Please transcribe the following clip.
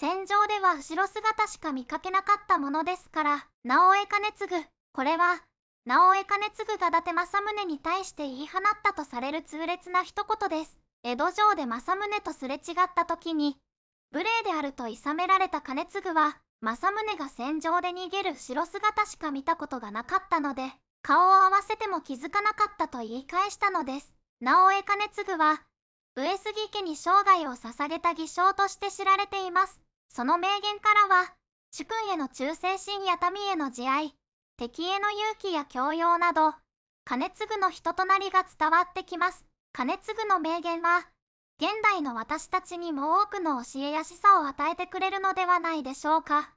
戦場では後ろ姿しか見かけなかったものですから直江兼次これは直江兼次が伊達政宗に対して言い放ったとされる痛烈な一言です江戸城で政宗とすれ違った時に無礼であると諌められた兼次は政宗が戦場で逃げる後ろ姿しか見たことがなかったので顔を合わせても気づかなかったと言い返したのです直江兼次は上杉家に生涯を捧げた偽証として知られていますその名言からは、主君への忠誠心や民への慈愛、敵への勇気や教養など、兼次の人となりが伝わってきます。兼次の名言は、現代の私たちにも多くの教えや示唆を与えてくれるのではないでしょうか。